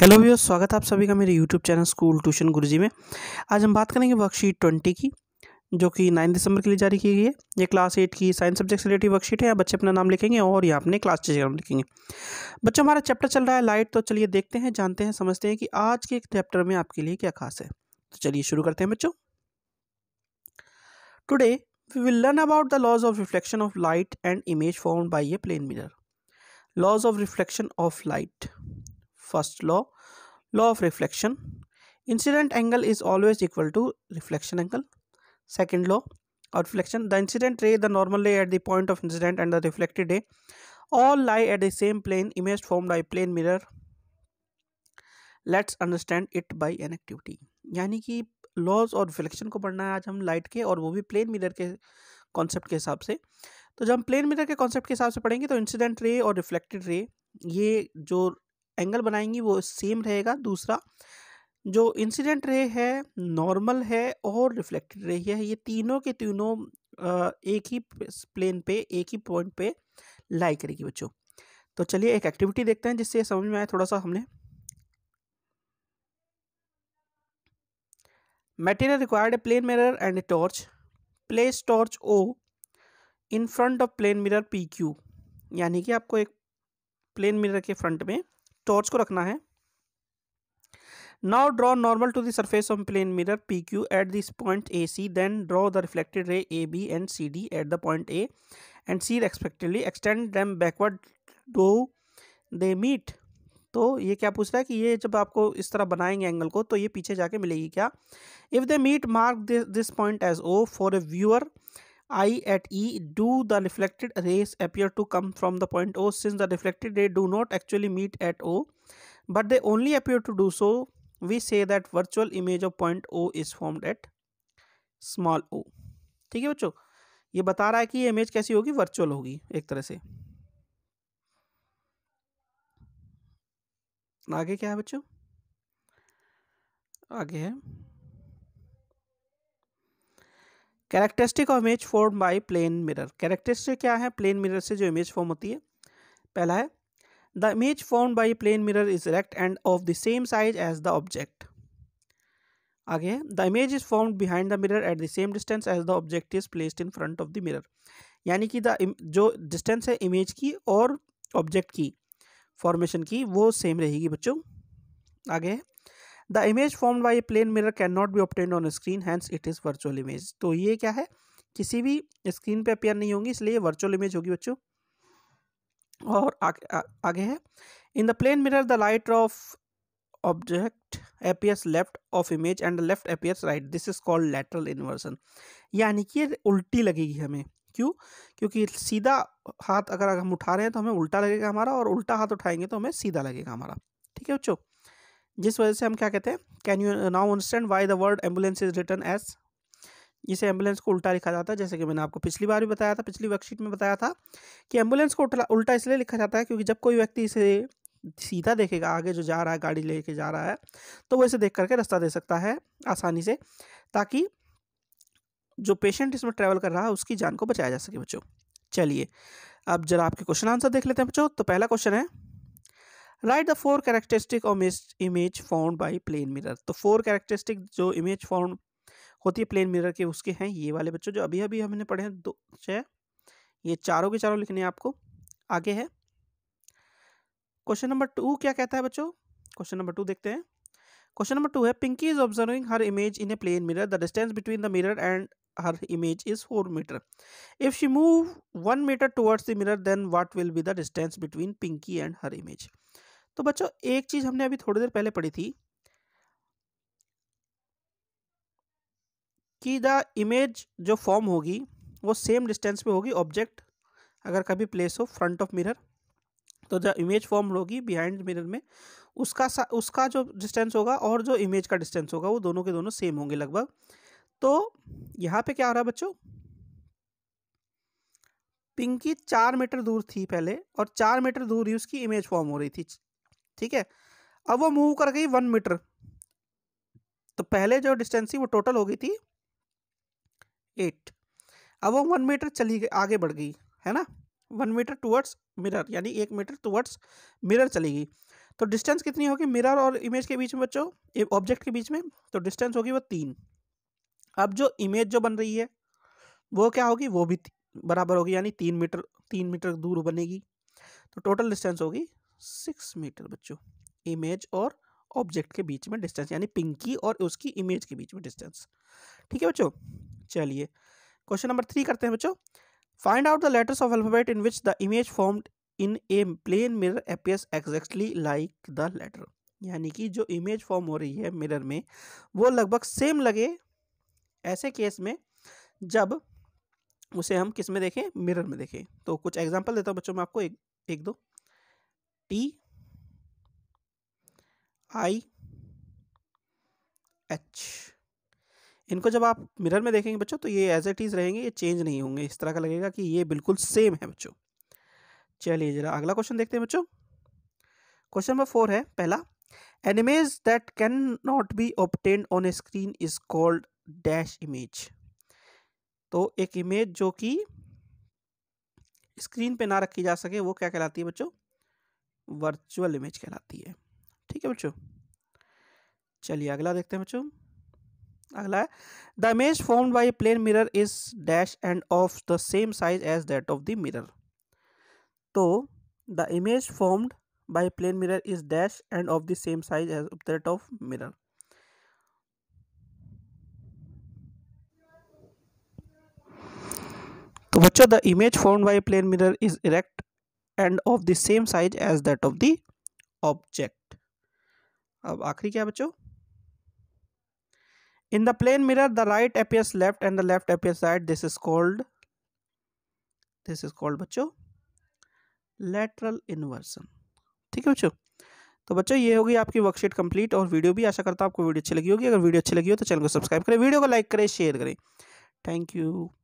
hello भैया स्वागत है आप सभी का मेरे YouTube channel School Tuition Guruji में आज हम बात करेंगे वर्कशीट ट्वेंटी की जो कि नाइन दिसंबर के लिए जारी की गई है ये क्लास एट की साइंस सब्जेक्ट से रिलेटेड वर्कशीट है यहाँ बच्चे अपना नाम लिखेंगे और यहाँ अपने क्लास टीचर का नाम लिखेंगे बच्चों हमारा चैप्टर चल रहा है लाइट तो चलिए देखते हैं जानते हैं समझते हैं कि आज के चैप्टर में आपके लिए क्या खास है तो चलिए शुरू करते हैं बच्चों today we will learn about the laws of reflection of light and image form by a plane mirror laws of reflection of light first law law of reflection incident angle is always equal to reflection angle second law of reflection the incident ray the normal ray at the point of incident and the reflected ray all lie at the same plane image formed by plane mirror let's understand it by an activity यानी कि laws और reflection को पढ़ना है आज हम light के और वो भी प्लेन मिरर के कॉन्सेप्ट के हिसाब से तो जब हम प्लेन मिरर के कॉन्सेप्ट के हिसाब से पढ़ेंगे तो इंसिडेंट रे और रिफ्लेक्टेड रे ये जो एंगल बनाएंगी वो सेम रहेगा दूसरा जो इंसिडेंट रे है नॉर्मल है और रिफ्लेक्टेड रे है ये तीनों के तीनों एक ही प्लेन पे एक ही पॉइंट पे लाई करेगी बच्चों तो चलिए एक एक्टिविटी देखते हैं जिससे समझ में आए थोड़ा सा हमने material required a plane mirror and a torch place torch O in front of plane mirror P Q यानी कि आपको एक प्लेन मिरर के फ्रंट में टॉर्च को रखना है now draw normal to the surface of plane mirror P Q at this point A C then draw the reflected ray A B and C D at the point A and C respectively extend them backward do they meet तो ये क्या पूछ रहा है कि ये जब आपको इस तरह बनाएंगे एंगल को तो ये पीछे जाके मिलेगी क्या if they meet mark this point as O for a viewer i at e do the reflected rays appear to come from the point o since the reflected ray do not actually meet at o but they only appear to do so we say that virtual image of point o is formed at small o ठीक है बच्चों ये बता रहा है कि ये image कैसी होगी वर्चुअल होगी एक तरह से आगे क्या है बच्चों आगे है characteristic of image form by plane mirror characteristic क्या है प्लेन मिरर से जो इमेज फॉर्म होती है पहला है the image form by plane mirror is erect and of the same size as the object आगे है the image is form behind the mirror at the same distance as the object is placed in front of the mirror यानी कि the जो distance है image की और object की formation की वो सेम रहेगी बच्चों आगे है the image form by a plane mirror can not be obtained on screen hence it is virtual image तो ये क्या है किसी भी स्क्रीन पे अपेयर नहीं होंगी इसलिए वर्चुअल इमेज होगी बच्चों और आगे, आ, आगे है in the plane mirror the light of object appears left of image and left appears right this is called lateral inversion यानी कि उल्टी लगेगी हमें क्यों क्योंकि सीधा हाथ अगर हम उठा रहे हैं तो हमें उल्टा लगेगा हमारा और उल्टा हाथ उठाएंगे तो हमें सीधा लगेगा हमारा ठीक है बच्चों जिस वजह से हम क्या कहते हैं can you now understand why the word ambulance is written as जिसे एम्बुलेंस को उल्टा लिखा जाता है जैसे कि मैंने आपको पिछली बार भी बताया था पिछली वर्कशीट में बताया था कि एम्बुलेंस को उल्टा इसलिए लिखा जाता है क्योंकि जब कोई व्यक्ति इसे सीधा देखेगा आगे जो जा रहा है गाड़ी लेके जा रहा है तो वो इसे देख करके रास्ता दे सकता है आसानी से ताकि जो पेशेंट इसमें ट्रैवल कर रहा है उसकी जान को बचाया जा सके बच्चों चलिए अब जरा आपके क्वेश्चन आंसर देख लेते हैं बच्चों तो पहला क्वेश्चन है write the four characteristic of image found by plane mirror तो फोर कैरेक्टरिस्टिक जो इमेज फाउंड होती है प्लेन मिरर के उसके हैं ये वाले बच्चों जो अभी अभी हमने पढ़े हैं दो छः ये चारों के चारों लिखने हैं आपको आगे है क्वेश्चन नंबर टू क्या कहता है बच्चों क्वेश्चन नंबर टू देखते हैं क्वेश्चन नंबर टू है Pinky is observing her image in a plane mirror the distance between the mirror and her image is four metre if she move one metre towards the mirror then what will be the distance between Pinky and her image तो बच्चों एक चीज हमने अभी थोड़ी देर पहले पढ़ी थी कि द इमेज जो फॉर्म होगी वो सेम डिस्टेंस पे होगी ऑब्जेक्ट अगर कभी प्लेस हो फ्रंट ऑफ मिरर तो जो इमेज फॉर्म होगी बिहाइंड मिरर में उसका उसका जो डिस्टेंस होगा और जो इमेज का डिस्टेंस होगा वो दोनों के दोनों सेम होंगे लगभग तो यहाँ पे क्या हो रहा है बच्चों पिंकी चार मीटर दूर थी पहले और चार मीटर दूर ही उसकी इमेज फॉर्म हो रही थी ठीक है अब वो मूव कर गई वन मीटर तो पहले जो डिस्टेंस थी वो टोटल हो गई थी एट अब वो वन मीटर चली गई आगे बढ़ गई है ना वन मीटर टूवर्ड्स मिरर यानी एक मीटर टूवर्ड्स मिरर चली गई तो डिस्टेंस कितनी होगी मिरर और इमेज के बीच में बच्चों ऑब्जेक्ट के बीच में तो डिस्टेंस होगी वो तीन अब जो इमेज जो बन रही है वो क्या होगी वो भी बराबर होगी यानी तीन मीटर तीन मीटर दूर बनेगी तो टोटल डिस्टेंस होगी सिक्स मीटर बच्चों इमेज और ऑब्जेक्ट के बीच में डिस्टेंस यानी पिंकी और उसकी इमेज के बीच में डिस्टेंस ठीक है बच्चों चलिए क्वेश्चन नंबर थ्री करते हैं बच्चों find out the letters of alphabet in which the image formed in a plane mirror appears exactly like the letter यानी कि जो इमेज फॉर्म हो रही है मिरर में वो लगभग सेम लगे ऐसे केस में जब उसे हम किस में देखें मिरर में देखें तो कुछ एग्जांपल देता हूँ बच्चों मैं आपको एक एक दो टी आई एच इनको जब आप मिरर में देखेंगे बच्चों तो ये एज एट इज़ रहेंगे ये चेंज नहीं होंगे इस तरह का लगेगा कि ये बिल्कुल सेम है बच्चों चलिए जरा अगला क्वेश्चन देखते हैं बच्चों क्वेश्चन नंबर फोर है पहला an image that can not be obtained on a screen is called dash image तो एक इमेज जो कि स्क्रीन पे ना रखी जा सके वो क्या कहलाती है बच्चों वर्चुअल इमेज कहलाती है ठीक है बच्चों चलिए अगला देखते हैं बच्चों अगला है the image formed by plane mirror is dash and of the same size as that of the mirror तो the image formed by plane mirror is dash and of the same size as that of mirror तो बच्चों the image formed by plane mirror is erect and of the same size as that of the object अब आखिरी क्या बच्चों in the plane mirror the right एपियस left and the left appears right this is called this is called बच्चों lateral inversion ठीक है बच्चों तो बच्चों ये होगी आपकी वर्कशीट कंप्लीट और वीडियो भी आशा करता हूँ आपको वीडियो अच्छी लगी होगी अगर वीडियो अच्छी लगी हो तो चैनल को सब्सक्राइब करें वीडियो को लाइक करें शेयर करें थैंक यू